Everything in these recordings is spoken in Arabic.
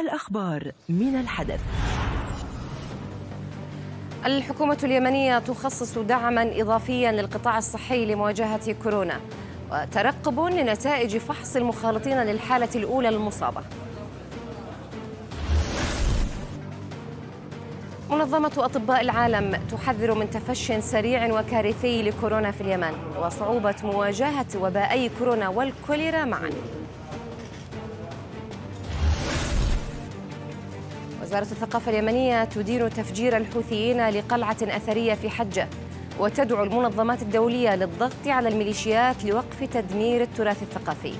الأخبار من الحدث الحكومة اليمنية تخصص دعما إضافيا للقطاع الصحي لمواجهة كورونا وترقب لنتائج فحص المخالطين للحالة الأولى المصابة منظمة أطباء العالم تحذر من تفش سريع وكارثي لكورونا في اليمن وصعوبة مواجهة وبائي كورونا والكوليرا معاً وزارة الثقافة اليمنية تدين تفجير الحوثيين لقلعة أثرية في حجة وتدعو المنظمات الدولية للضغط على الميليشيات لوقف تدمير التراث الثقافي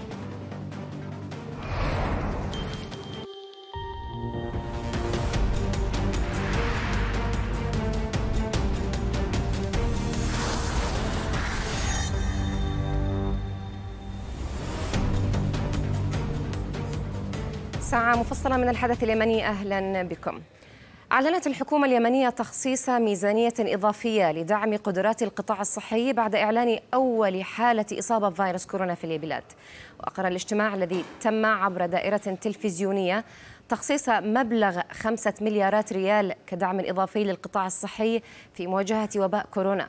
ساعة مفصلة من الحدث اليمني أهلا بكم أعلنت الحكومة اليمنية تخصيص ميزانية إضافية لدعم قدرات القطاع الصحي بعد إعلان أول حالة إصابة بفيروس كورونا في البلاد وأقر الاجتماع الذي تم عبر دائرة تلفزيونية تخصيص مبلغ خمسة مليارات ريال كدعم إضافي للقطاع الصحي في مواجهة وباء كورونا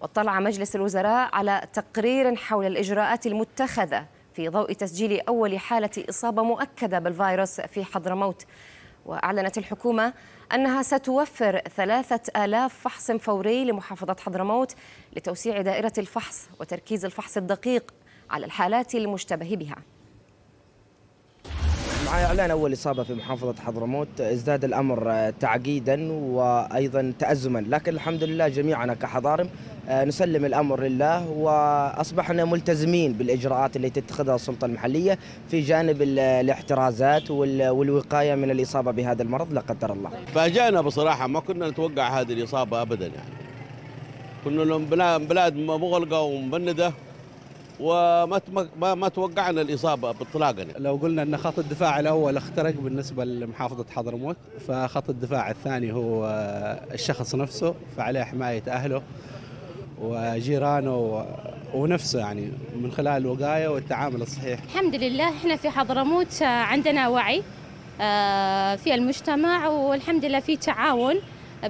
واطلع مجلس الوزراء على تقرير حول الإجراءات المتخذة في ضوء تسجيل أول حالة إصابة مؤكدة بالفيروس في حضرموت وأعلنت الحكومة أنها ستوفر ثلاثة آلاف فحص فوري لمحافظة حضرموت لتوسيع دائرة الفحص وتركيز الفحص الدقيق على الحالات المشتبه بها مع إعلان أول إصابة في محافظة حضرموت ازداد الأمر تعقيدا وأيضا تأزما لكن الحمد لله جميعنا كحضارم آه، نسلم الامر لله واصبحنا ملتزمين بالاجراءات اللي تتخذها السلطه المحليه في جانب الاحترازات والوقايه من الاصابه بهذا المرض لا قدر الله. فاجانا بصراحه ما كنا نتوقع هذه الاصابه ابدا يعني. كنا بلاد مغلقه ومبنده وما ما, ما توقعنا الاصابه اطلاقا لو قلنا ان خط الدفاع الاول اخترق بالنسبه لمحافظه حضرموت فخط الدفاع الثاني هو آه، الشخص نفسه فعليه حمايه اهله وجيرانه ونفسه يعني من خلال الوقايه والتعامل الصحيح. الحمد لله احنا في حضرموت آه، عندنا وعي آه، في المجتمع والحمد لله في تعاون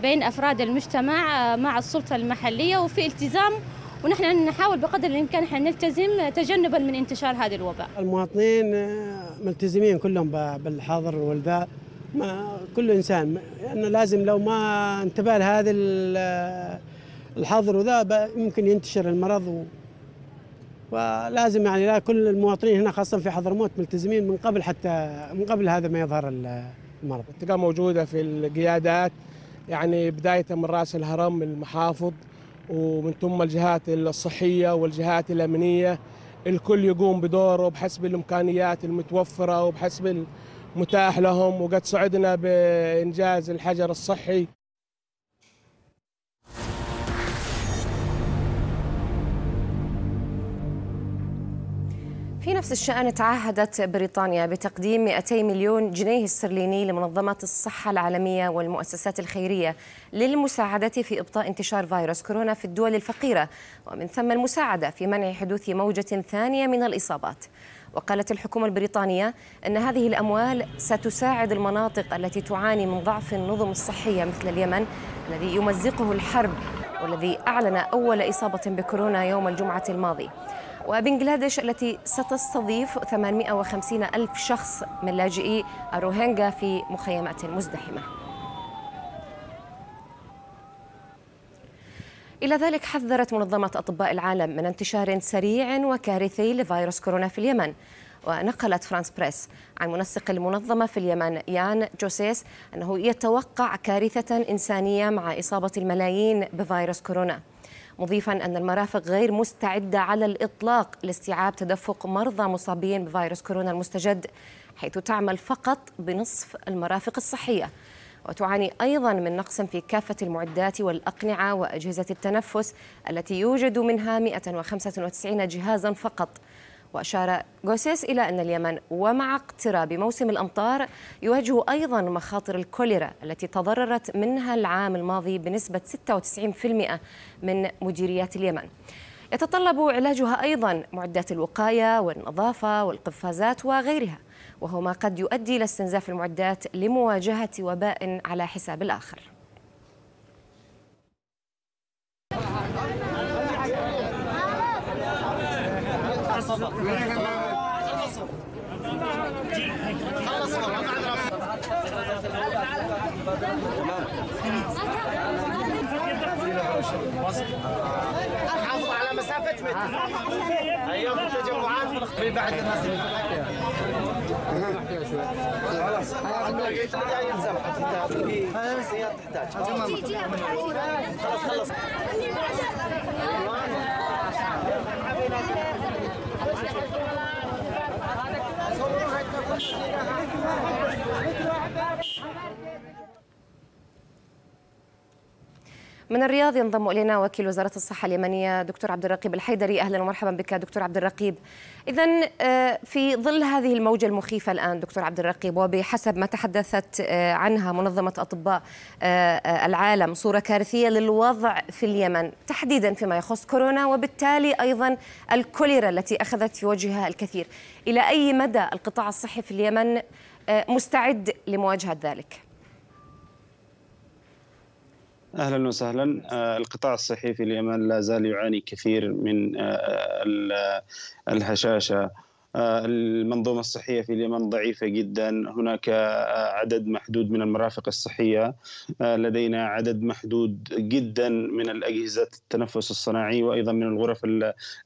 بين افراد المجتمع آه، مع السلطه المحليه وفي التزام ونحن نحاول بقدر الامكان احنا نلتزم تجنبا من انتشار هذه الوباء. المواطنين ملتزمين كلهم بالحظر والباء ما كل انسان لانه لازم لو ما انتبه لهذه الحظر وذا يمكن ينتشر المرض و... ولازم يعني لا كل المواطنين هنا خاصه في حضرموت ملتزمين من قبل حتى من قبل هذا ما يظهر المرض. التقى موجوده في القيادات يعني بدايه من راس الهرم المحافظ ومن ثم الجهات الصحيه والجهات الامنيه الكل يقوم بدوره بحسب الامكانيات المتوفره وبحسب المتاح لهم وقد سعدنا بانجاز الحجر الصحي في نفس الشأن تعهدت بريطانيا بتقديم 200 مليون جنيه استرليني لمنظمة الصحة العالمية والمؤسسات الخيرية للمساعدة في إبطاء انتشار فيروس كورونا في الدول الفقيرة ومن ثم المساعدة في منع حدوث موجة ثانية من الإصابات وقالت الحكومة البريطانية أن هذه الأموال ستساعد المناطق التي تعاني من ضعف النظم الصحية مثل اليمن الذي يمزقه الحرب والذي أعلن أول إصابة بكورونا يوم الجمعة الماضي وبنغلاديش التي ستستضيف 850 ألف شخص من لاجئي الروهينجا في مخيمات مزدحمة إلى ذلك حذرت منظمة أطباء العالم من انتشار سريع وكارثي لفيروس كورونا في اليمن ونقلت فرانس بريس عن منسق المنظمة في اليمن يان جوسيس أنه يتوقع كارثة إنسانية مع إصابة الملايين بفيروس كورونا مضيفا أن المرافق غير مستعدة على الإطلاق لاستيعاب تدفق مرضى مصابين بفيروس كورونا المستجد حيث تعمل فقط بنصف المرافق الصحية وتعاني أيضا من نقص في كافة المعدات والأقنعة وأجهزة التنفس التي يوجد منها 195 جهازا فقط وأشار جوسيس إلى أن اليمن ومع اقتراب موسم الأمطار يواجه أيضا مخاطر الكوليرا التي تضررت منها العام الماضي بنسبة 96% من مديريات اليمن يتطلب علاجها أيضا معدات الوقاية والنظافة والقفازات وغيرها وهو ما قد يؤدي إلى استنزاف المعدات لمواجهة وباء على حساب الآخر خلصوا خلصوا ما عندنا حافظوا على مسافة متر أيام التجمعات من بعد الناس خلاص يلزم حتى سيارة تحتاج خلاص خلاص más. من الرياض ينضم الينا وكيل وزاره الصحه اليمنيه دكتور عبد الرقيب الحيدري اهلا ومرحبا بك دكتور عبد الرقيب. اذا آه، في ظل هذه الموجه المخيفه الان دكتور عبد الرقيب وبحسب ما تحدثت آه، عنها منظمه اطباء آه، العالم صوره كارثيه للوضع في اليمن تحديدا فيما يخص كورونا وبالتالي ايضا الكوليرا التي اخذت في وجهها الكثير. الى اي مدى القطاع الصحي في اليمن مستعد لمواجهه ذلك؟ اهلا وسهلا آه، القطاع الصحي في اليمن لا زال يعاني كثير من آه، الهشاشه آه، المنظومة الصحية في اليمن ضعيفة جدا هناك آه، عدد محدود من المرافق الصحية آه، لدينا عدد محدود جدا من الأجهزة التنفس الصناعي وأيضا من الغرف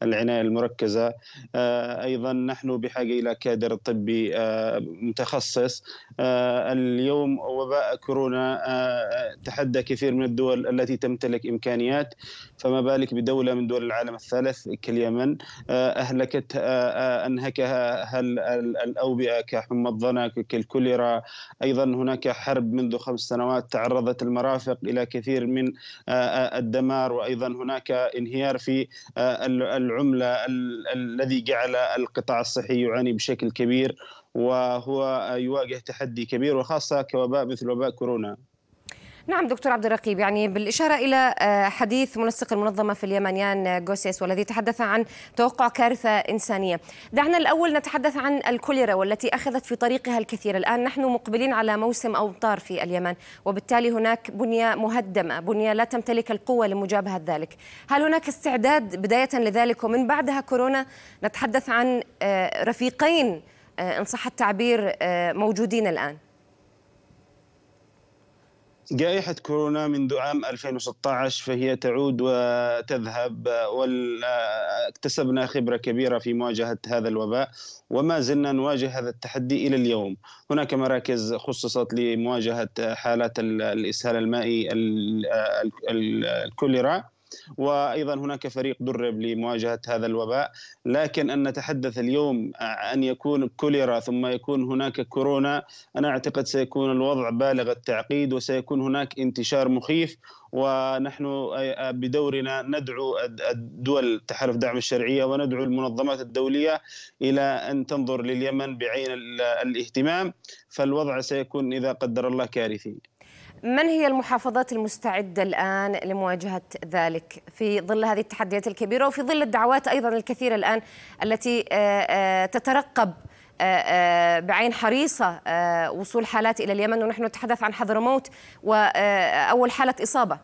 العناية المركزة أيضا نحن بحاجة إلى كادر طبي متخصص اليوم وباء كورونا تحدى كثير من الدول التي تمتلك إمكانيات فما بالك بدولة من دول العالم الثالث كاليمن أهلكت أنهكت هناك هل الأوبئة كحمى الظنا كالكوليرا أيضا هناك حرب منذ خمس سنوات تعرضت المرافق إلى كثير من آه، آه، الدمار وأيضا هناك انهيار في آه، العملة الذي جعل القطاع الصحي يعاني بشكل كبير وهو يواجه تحدي كبير وخاصة كوباء مثل وباء كورونا نعم دكتور عبد الرقيب يعني بالإشارة إلى آه، حديث منسق المنظمة في اليمن يان غوسيس آه، والذي تحدث عن توقع كارثة إنسانية دعنا الأول نتحدث عن الكوليرا والتي أخذت في طريقها الكثير الآن نحن مقبلين على موسم أمطار في اليمن وبالتالي هناك بنية مهدمة بنية لا تمتلك القوة لمجابهة ذلك هل هناك استعداد بداية لذلك ومن بعدها كورونا نتحدث عن آه، رفيقين إن صح التعبير موجودين الآن جائحة كورونا منذ عام 2016 فهي تعود وتذهب واكتسبنا خبرة كبيرة في مواجهة هذا الوباء وما زلنا نواجه هذا التحدي إلى اليوم هناك مراكز خصصت لمواجهة حالات الإسهال المائي الكوليرا وايضا هناك فريق درب لمواجهه هذا الوباء لكن ان نتحدث اليوم ان يكون كوليرا ثم يكون هناك كورونا انا اعتقد سيكون الوضع بالغ التعقيد وسيكون هناك انتشار مخيف ونحن بدورنا ندعو الدول تحالف دعم الشرعيه وندعو المنظمات الدوليه الى ان تنظر لليمن بعين الاهتمام فالوضع سيكون اذا قدر الله كارثي من هي المحافظات المستعدة الآن لمواجهة ذلك في ظل هذه التحديات الكبيرة وفي ظل الدعوات أيضا الكثيرة الآن التي آه، آه، تترقب آه، بعين حريصة وصول حالات إلى اليمن ونحن نتحدث عن حضرموت وأول حالة إصابة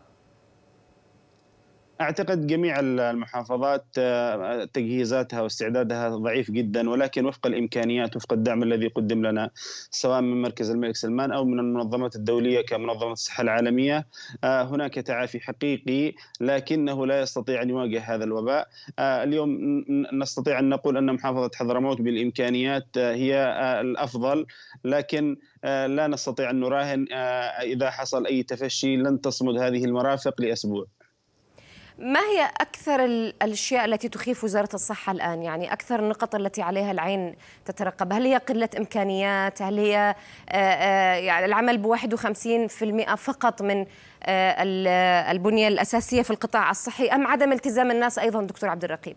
اعتقد جميع المحافظات آه، تجهيزاتها واستعدادها ضعيف جدا ولكن وفق الامكانيات وفق الدعم الذي قدم لنا سواء من مركز الملك سلمان او من المنظمات الدوليه كمنظمه الصحه العالميه آه، هناك تعافي حقيقي لكنه لا يستطيع ان يواجه هذا الوباء آه، اليوم نستطيع ان نقول ان محافظه حضرموت بالامكانيات هي الافضل لكن لا نستطيع ان نراهن اذا حصل اي تفشي لن تصمد هذه المرافق لاسبوع ما هي أكثر الأشياء التي تخيف وزارة الصحة الآن يعني أكثر النقط التي عليها العين تترقب هل هي قلة إمكانيات هل هي آه، آه، يعني العمل ب 51% فقط من آه، البنية الأساسية في القطاع الصحي أم عدم التزام الناس أيضا دكتور عبد الرقيب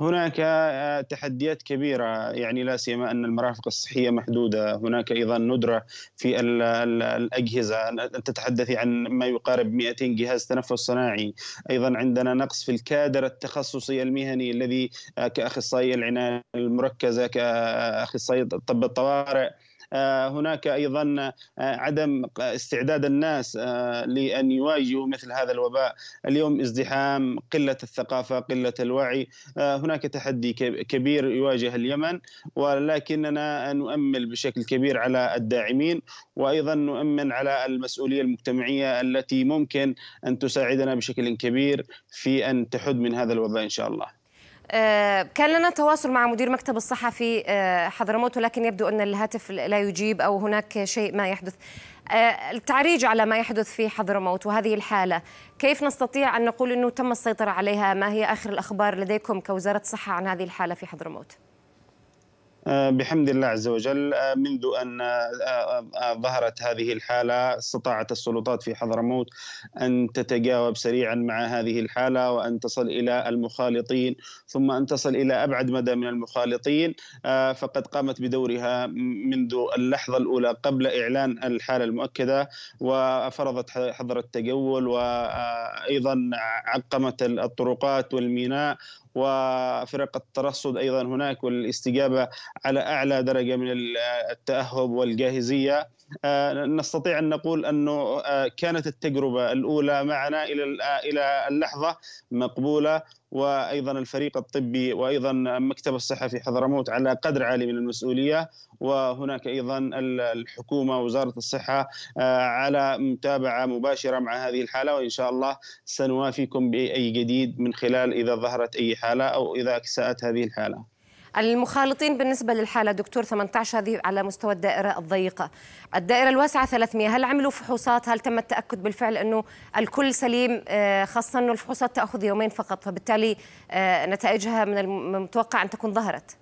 هناك آه، آه، تحديات كبيرة يعني لا سيما أن المرافق الصحية محدودة هناك أيضا ندرة في الأجهزة أنت تتحدث عن ما يقارب 200 جهاز تنفس صناعي أيضا عندنا نقص في الكادر التخصصي المهني الذي آه، كأخصائي العناية المركزة كأخصائي طب الطوارئ آه، هناك ايضا آه، عدم استعداد الناس آه، لان يواجهوا مثل هذا الوباء اليوم ازدحام قله الثقافه قله الوعي هناك تحدي كبير يواجه اليمن ولكننا نؤمل بشكل كبير على الداعمين وايضا نؤمن على المسؤوليه المجتمعيه التي ممكن ان تساعدنا بشكل كبير في ان تحد من هذا الوباء ان شاء الله آه، كان لنا تواصل مع مدير مكتب الصحة في آه، حضرموت ولكن يبدو أن الهاتف لا يجيب أو هناك شيء ما يحدث آه، التعريج على ما يحدث في حضرموت وهذه الحالة كيف نستطيع أن نقول أنه تم السيطرة عليها ما هي آخر الأخبار لديكم كوزارة صحة عن هذه الحالة في حضرموت؟ آه، بحمد الله عز وجل آه، منذ أن آه، ظهرت هذه الحالة استطاعت السلطات في حضرموت أن تتجاوب سريعا مع هذه الحالة وأن تصل إلى المخالطين ثم أن تصل إلى أبعد مدى من المخالطين فقد قامت بدورها منذ اللحظة الأولى قبل إعلان الحالة المؤكدة وفرضت حظر التجول وأيضا عقمت الطرقات والميناء وفرق الترصد ايضا هناك والاستجابه على اعلى درجه من التاهب والجاهزيه آه، نستطيع ان نقول انه آه، كانت التجربه الاولى معنا الى آه، الى اللحظه مقبوله وايضا الفريق الطبي وايضا مكتب الصحه في حضرموت على قدر عالي من المسؤوليه وهناك ايضا الحكومه وزاره الصحه على متابعه مباشره مع هذه الحاله وان شاء الله سنوافيكم باي جديد من خلال اذا ظهرت اي حاله او اذا اكسات هذه الحاله. المخالطين بالنسبة للحالة دكتور 18 هذه على مستوى الدائرة الضيقة الدائرة الواسعة 300 هل عملوا فحوصات هل تم التأكد بالفعل أنه الكل سليم آه، خاصة أنه الفحوصات تأخذ يومين فقط فبالتالي آه، نتائجها من المتوقع أن تكون ظهرت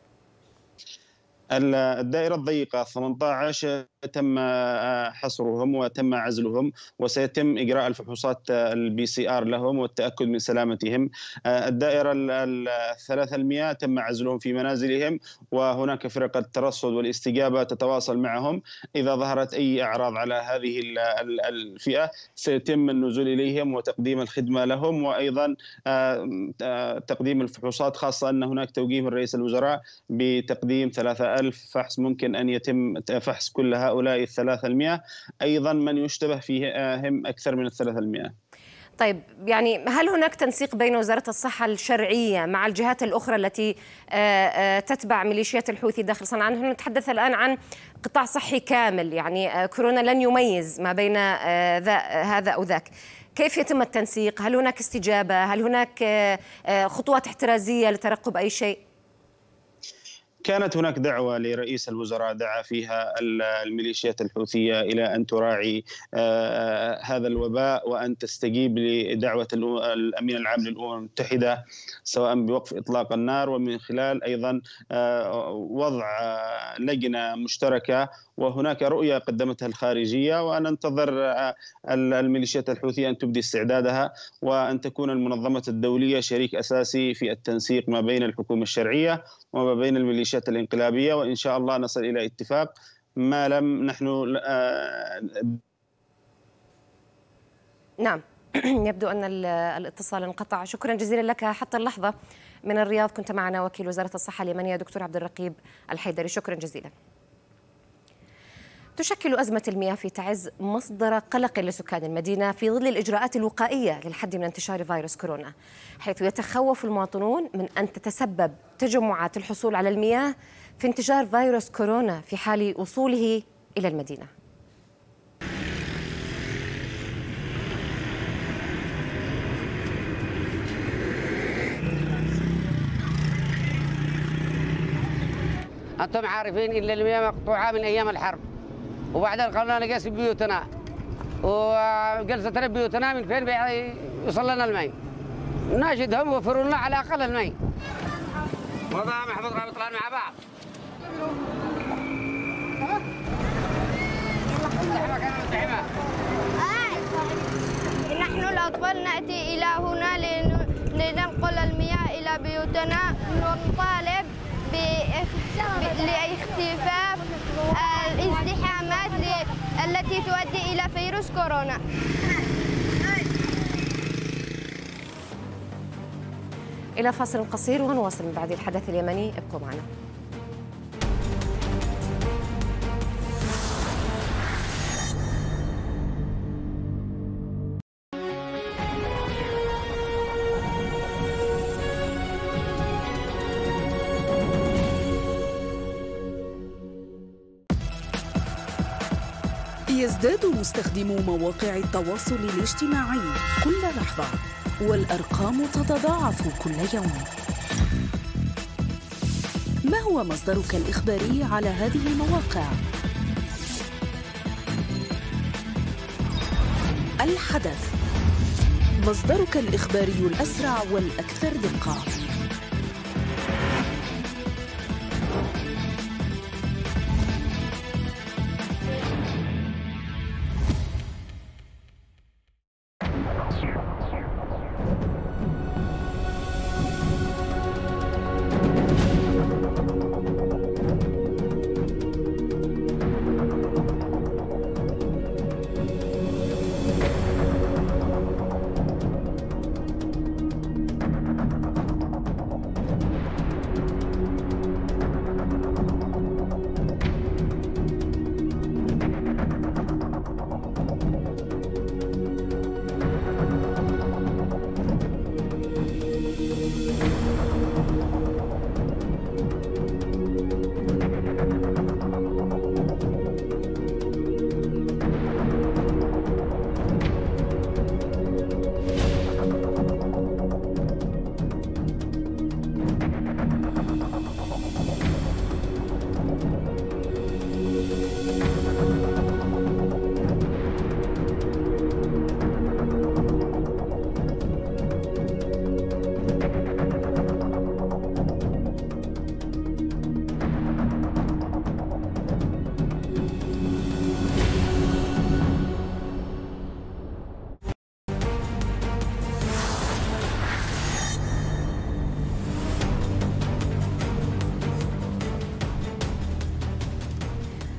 الدائرة الضيقة 18 تم آه، آه، حصرهم وتم عزلهم وسيتم اجراء الفحوصات آه، البي سي ار لهم والتاكد من سلامتهم الدائره الثلاثه المياه تم عزلهم في منازلهم وهناك فرق الترصد والاستجابه تتواصل معهم اذا ظهرت اي اعراض على هذه الفئه سيتم النزول اليهم وتقديم الخدمه لهم وايضا تقديم الفحوصات خاصه ان هناك توجيه من رئيس الوزراء بتقديم 3000 فحص ممكن ان يتم فحص كل هؤلاء هؤلاء الثلاثة المئة أيضا من يشتبه فيهم آه، أكثر من الثلاثة المئة طيب يعني هل هناك تنسيق بين وزارة الصحة الشرعية مع الجهات الأخرى التي آه، آه، تتبع ميليشيات الحوثي داخل صنعاء نحن نتحدث الآن عن قطاع صحي كامل يعني كورونا لن يميز ما بين هذا أو ذاك كيف يتم التنسيق هل هناك استجابة هل هناك خطوات احترازية لترقب أي شيء كانت هناك دعوه لرئيس الوزراء دعا فيها الميليشيات الحوثيه الى ان تراعي آه، آه، هذا الوباء وان تستجيب لدعوه الامين العام للامم المتحده سواء بوقف اطلاق النار ومن خلال ايضا آه، وضع لجنه مشتركه وهناك رؤيه قدمتها الخارجيه وان ننتظر الميليشيات الحوثيه ان تبدي استعدادها وان تكون المنظمه الدوليه شريك اساسي في التنسيق ما بين الحكومه الشرعيه وما بين الميليشيات الميليشيات الانقلابيه وان شاء الله نصل الى اتفاق ما لم نحن آه، نعم يبدو ان الاتصال انقطع شكرا جزيلا لك حتى اللحظه من الرياض كنت معنا وكيل وزاره الصحه اليمنيه دكتور عبد الرقيب الحيدري شكرا جزيلا تشكل أزمة المياه في تعز مصدر قلق لسكان المدينة في ظل الإجراءات الوقائية للحد من انتشار فيروس كورونا حيث يتخوف المواطنون من أن تتسبب تجمعات الحصول على المياه في انتشار فيروس كورونا في حال وصوله إلى المدينة أنتم عارفين إن المياه مقطوعة من أيام الحرب وبعدين قلنا في بيوتنا وجلستنا بيوتنا من فين يوصل لنا المي ناشدهم يوفروا لنا على الاقل المي وضع محمد رابط طلعنا مع بعض نحن الأطفال نأتي إلى هنا لننقل المياه إلى بيوتنا ونطالب لاختفاء الازدحامات التي تؤدي إلى فيروس كورونا إلى فاصل قصير ونواصل من بعد الحدث اليمني ابقوا معنا مستخدمو مواقع التواصل الاجتماعي كل لحظة والأرقام تتضاعف كل يوم ما هو مصدرك الإخباري على هذه المواقع؟ الحدث مصدرك الإخباري الأسرع والأكثر دقة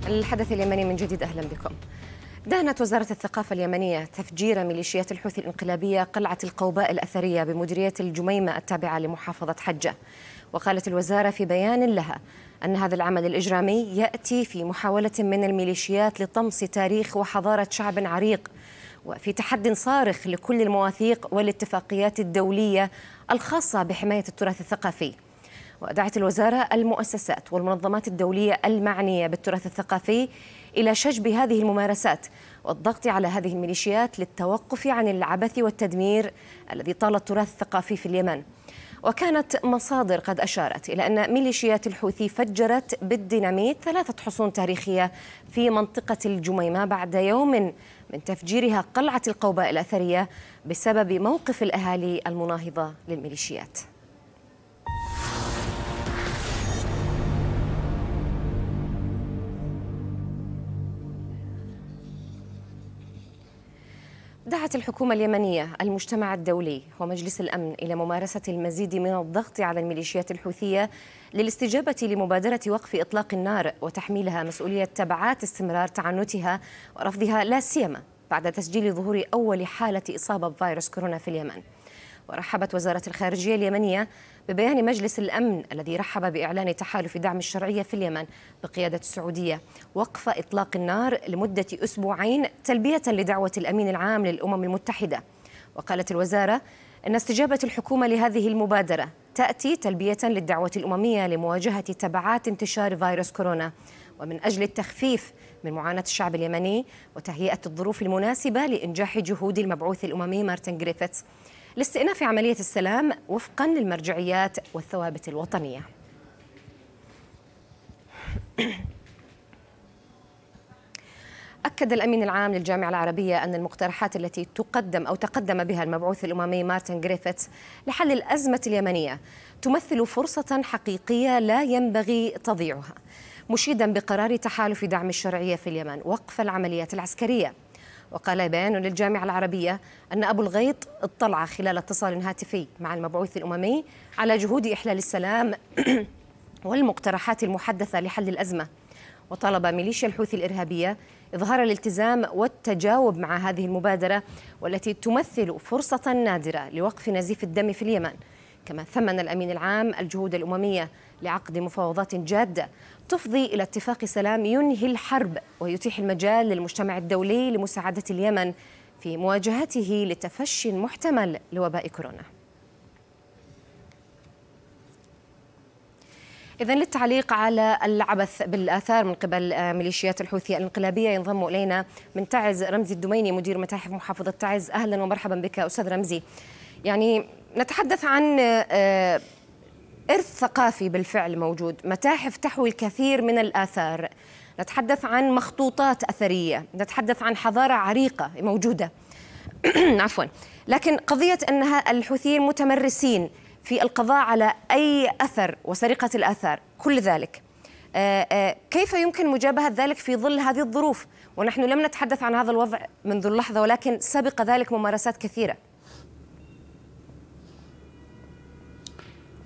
الحدث اليمني من جديد أهلا بكم دهنت وزارة الثقافة اليمنية تفجير ميليشيات الحوثي الانقلابية قلعة القوباء الأثرية بمديرية الجميمة التابعة لمحافظة حجة وقالت الوزارة في بيان لها أن هذا العمل الإجرامي يأتي في محاولة من الميليشيات لطمس تاريخ وحضارة شعب عريق وفي تحد صارخ لكل المواثيق والاتفاقيات الدولية الخاصة بحماية التراث الثقافي ودعت الوزارة المؤسسات والمنظمات الدولية المعنية بالتراث الثقافي إلى شجب هذه الممارسات والضغط على هذه الميليشيات للتوقف عن العبث والتدمير الذي طال التراث الثقافي في اليمن وكانت مصادر قد أشارت إلى أن ميليشيات الحوثي فجرت بالديناميت ثلاثة حصون تاريخية في منطقة الجميمة بعد يوم من تفجيرها قلعة القوباء الأثرية بسبب موقف الأهالي المناهضة للميليشيات دعت الحكومة اليمنية المجتمع الدولي ومجلس الأمن إلى ممارسة المزيد من الضغط على الميليشيات الحوثية للاستجابة لمبادرة وقف إطلاق النار وتحميلها مسؤولية تبعات استمرار تعنتها ورفضها لا سيما بعد تسجيل ظهور أول حالة إصابة بفيروس كورونا في اليمن ورحبت وزارة الخارجية اليمنية ببيان مجلس الأمن الذي رحب بإعلان تحالف دعم الشرعية في اليمن بقيادة السعودية وقف إطلاق النار لمدة أسبوعين تلبية لدعوة الأمين العام للأمم المتحدة وقالت الوزارة أن استجابة الحكومة لهذه المبادرة تأتي تلبية للدعوة الأممية لمواجهة تبعات انتشار فيروس كورونا ومن أجل التخفيف من معاناة الشعب اليمني وتهيئة الظروف المناسبة لإنجاح جهود المبعوث الأممي مارتن جريفيث لاستئناف عملية السلام وفقا للمرجعيات والثوابت الوطنية أكد الأمين العام للجامعة العربية أن المقترحات التي تقدم أو تقدم بها المبعوث الأممي مارتن جريفيتس لحل الأزمة اليمنية تمثل فرصة حقيقية لا ينبغي تضيعها مشيدا بقرار تحالف دعم الشرعية في اليمن وقف العمليات العسكرية وقال بيان للجامعة العربية أن أبو الغيط اطلع خلال اتصال هاتفي مع المبعوث الأممي على جهود إحلال السلام والمقترحات المحدثة لحل الأزمة وطلب ميليشيا الحوثي الإرهابية إظهار الالتزام والتجاوب مع هذه المبادرة والتي تمثل فرصة نادرة لوقف نزيف الدم في اليمن كما ثمن الأمين العام الجهود الأممية لعقد مفاوضات جادة تفضي إلى اتفاق سلام ينهي الحرب ويتيح المجال للمجتمع الدولي لمساعدة اليمن في مواجهته لتفشي محتمل لوباء كورونا إذا للتعليق على العبث بالآثار من قبل ميليشيات الحوثي الانقلابية ينضم إلينا من تعز رمزي الدميني مدير متاحف محافظة تعز أهلا ومرحبا بك أستاذ رمزي يعني نتحدث عن آه، إرث ثقافي بالفعل موجود متاحف تحوي الكثير من الآثار نتحدث عن مخطوطات أثرية نتحدث عن حضارة عريقة موجودة عفوا لكن قضية أنها الحوثيين متمرسين في القضاء على أي أثر وسرقة الآثار كل ذلك آه، آه، كيف يمكن مجابهة ذلك في ظل هذه الظروف ونحن لم نتحدث عن هذا الوضع منذ اللحظة ولكن سبق ذلك ممارسات كثيرة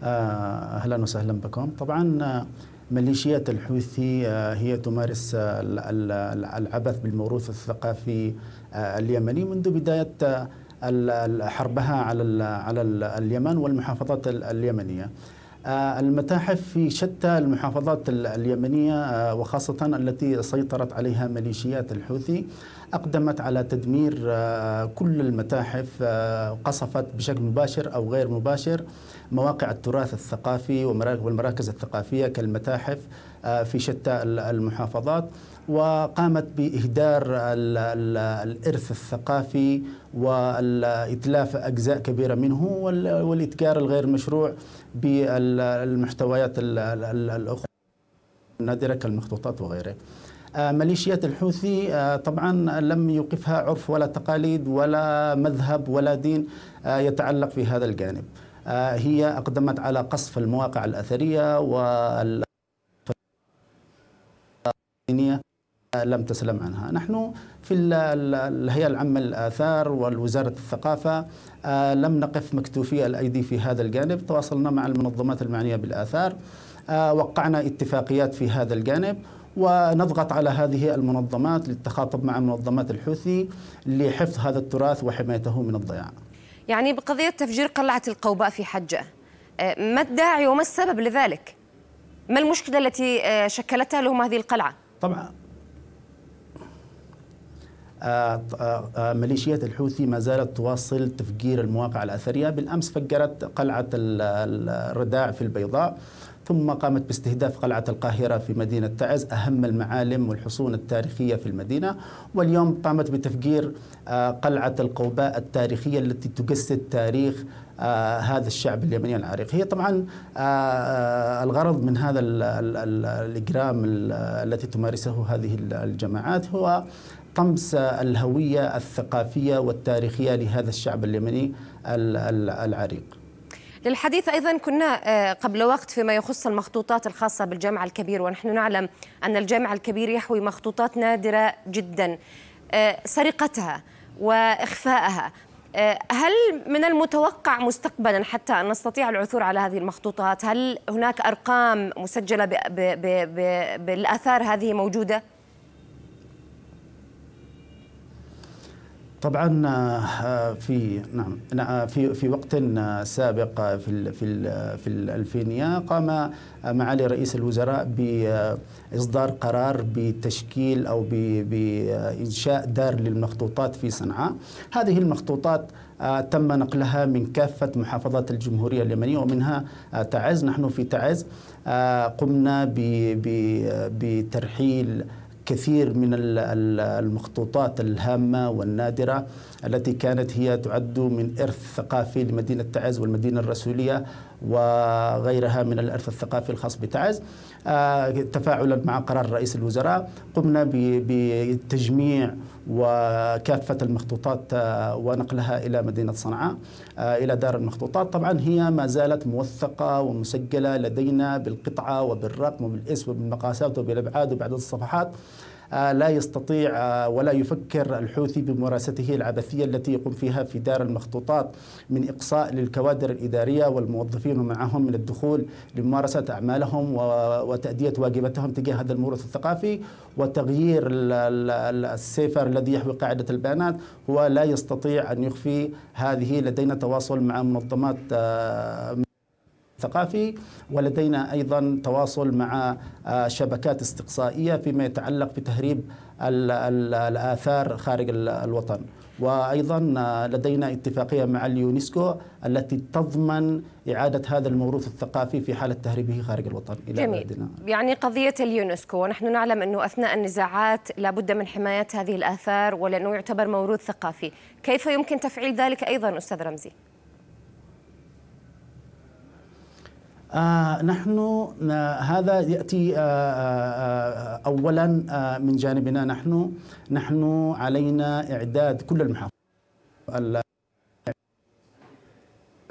آه، أهلا وسهلا بكم طبعا آه، ميليشيات الحوثي آه، هي تمارس العبث بالموروث الثقافي اليمني منذ بداية حربها على على اليمن والمحافظات اليمنيه. المتاحف في شتى المحافظات اليمنيه وخاصه التي سيطرت عليها ميليشيات الحوثي أقدمت على تدمير آه، كل المتاحف آه، قصفت بشكل مباشر أو غير مباشر مواقع التراث الثقافي والمراكز الثقافية كالمتاحف آه، في شتى المحافظات وقامت بإهدار الإرث الثقافي وإتلاف أجزاء كبيرة منه والإتجار الغير مشروع بالمحتويات الأخرى النادرة كالمخطوطات وغيره آه، ميليشيات الحوثي آه، طبعا لم يوقفها عرف ولا تقاليد ولا مذهب ولا دين آه، يتعلق في هذا الجانب هي أقدمت على قصف المواقع الأثرية وال لم تسلم عنها نحن في الهيئة العامة للآثار والوزارة الثقافة لم نقف مكتوفي الأيدي في هذا الجانب تواصلنا مع المنظمات المعنية بالآثار وقعنا اتفاقيات في هذا الجانب ونضغط على هذه المنظمات للتخاطب مع منظمات الحوثي لحفظ هذا التراث وحمايته من الضياع يعني بقضية تفجير قلعة القوباء في حجة آه، ما الداعي وما السبب لذلك؟ ما المشكلة التي آه، شكلتها لهم هذه القلعة؟ طبعا آه، ميليشيات الحوثي ما زالت تواصل تفجير المواقع الأثرية بالأمس فجرت قلعة الرداع في البيضاء ثم قامت باستهداف قلعة القاهرة في مدينة تعز أهم المعالم والحصون التاريخية في المدينة واليوم قامت بتفجير آه، قلعة القوباء التاريخية التي تجسد تاريخ آه، هذا الشعب اليمني العريق هي طبعا آه، الغرض من هذا الإجرام التي تمارسه هذه الجماعات هو طمس الهوية الثقافية والتاريخية لهذا الشعب اليمني العريق للحديث أيضا كنا آه، قبل وقت فيما يخص المخطوطات الخاصة بالجامع الكبير ونحن نعلم أن الجامع الكبير يحوي مخطوطات نادرة جدا آه، سرقتها واخفائها آه، هل من المتوقع مستقبلا حتى أن نستطيع العثور على هذه المخطوطات هل هناك أرقام مسجلة بالأثار هذه موجودة؟ طبعا آه، آه، في نعم آه، في في وقت سابق في في في الالفينيه قام معالي رئيس الوزراء باصدار قرار بتشكيل او بانشاء دار للمخطوطات في صنعاء هذه المخطوطات تم نقلها من كافة محافظات الجمهورية اليمنية ومنها تعز نحن في تعز قمنا بترحيل كثير من المخطوطات الهامة والنادرة التي كانت هي تعد من إرث ثقافي لمدينة تعز والمدينة الرسولية وغيرها من الإرث الثقافي الخاص بتعز آه، تفاعلا مع قرار رئيس الوزراء قمنا بتجميع وكافة المخطوطات آه، ونقلها إلى مدينة صنعاء آه، إلى دار المخطوطات طبعا هي ما زالت موثقة ومسجلة لدينا بالقطعة وبالرقم وبالاسم وبالمقاسات وبالأبعاد وبعدد الصفحات آه، لا يستطيع آه، ولا يفكر الحوثي بممارسته العبثية التي يقوم فيها في دار المخطوطات من إقصاء للكوادر الإدارية والموظفين ومعهم من الدخول لممارسة أعمالهم وتأدية واجباتهم تجاه هذا الموروث الثقافي وتغيير السيفر الذي يحوي قاعدة البيانات هو لا يستطيع أن يخفي هذه لدينا تواصل مع منظمات آه، الثقافي ولدينا أيضا تواصل مع آه، شبكات استقصائية فيما يتعلق بتهريب الآثار خارج الوطن وايضا آه، لدينا اتفاقيه مع اليونسكو التي تضمن اعاده هذا الموروث الثقافي في حاله تهريبه خارج الوطن الى جميل. يعني قضيه اليونسكو ونحن نعلم انه اثناء النزاعات لابد من حمايه هذه الاثار ولانه يعتبر موروث ثقافي، كيف يمكن تفعيل ذلك ايضا استاذ رمزي؟ آه، نحن هذا ياتي آه، آه، اولا من جانبنا نحن نحن علينا اعداد كل المحافظ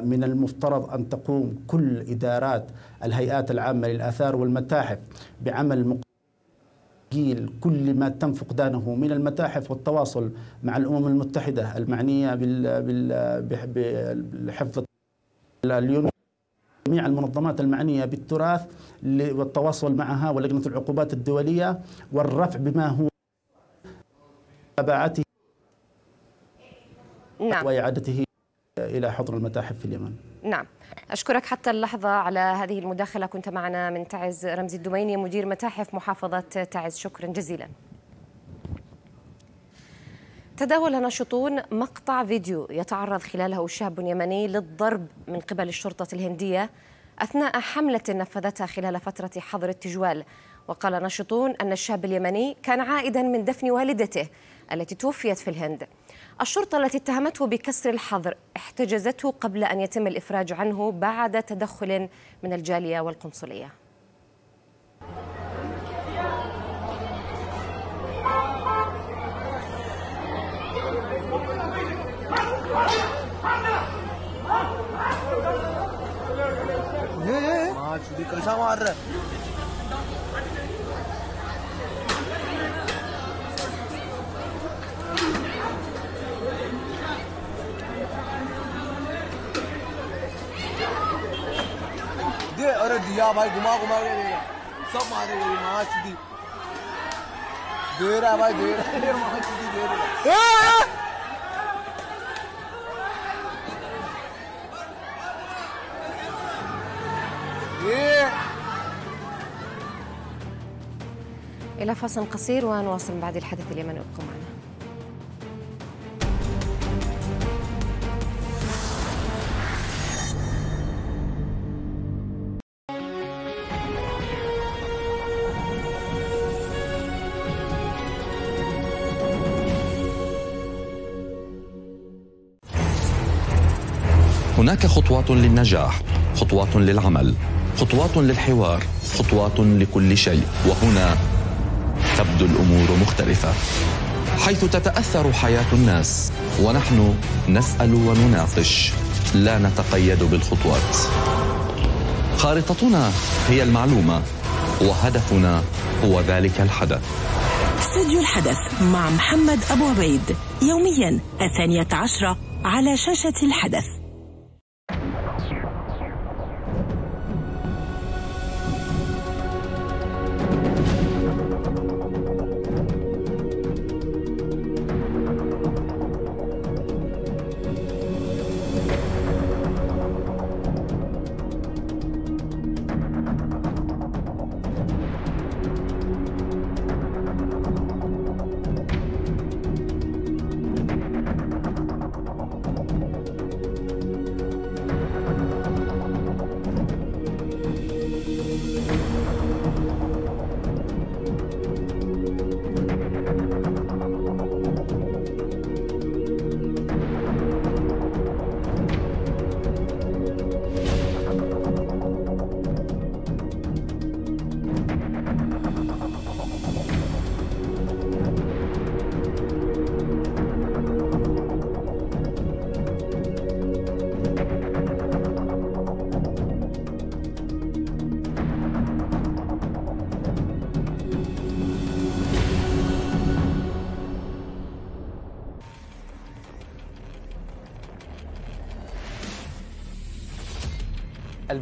من المفترض ان تقوم كل ادارات الهيئات العامه للاثار والمتاحف بعمل جيل كل ما تم فقدانه من المتاحف والتواصل مع الامم المتحده المعنيه بالحفظ اليونسكو جميع المنظمات المعنية بالتراث والتواصل معها ولجنة العقوبات الدولية والرفع بما هو تبعته نعم. وإعادته إلى حضر المتاحف في اليمن نعم أشكرك حتى اللحظة على هذه المداخلة كنت معنا من تعز رمزي الدميني مدير متاحف محافظة تعز شكرا جزيلا تداول ناشطون مقطع فيديو يتعرض خلاله شاب يمني للضرب من قبل الشرطة الهندية أثناء حملة نفذتها خلال فترة حظر التجوال وقال ناشطون أن الشاب اليمني كان عائدا من دفن والدته التي توفيت في الهند الشرطة التي اتهمته بكسر الحظر احتجزته قبل أن يتم الإفراج عنه بعد تدخل من الجالية والقنصلية मार रहा है अरे दिया भाई घुमा घुमा के देगा सब मारेगा माच दी दे रहा भाई दे रहा है माच दी दे रहा है। إيه. إلى فاصل قصير ونواصل من بعد الحدث اليمني ابقوا معنا هناك خطوات للنجاح خطوات للعمل خطوات للحوار خطوات لكل شيء وهنا تبدو الامور مختلفه حيث تتاثر حياه الناس ونحن نسال ونناقش لا نتقيد بالخطوات خارطتنا هي المعلومه وهدفنا هو ذلك الحدث استوديو الحدث مع محمد أبو عبيد يوميا الثانية عشرة على شاشة الحدث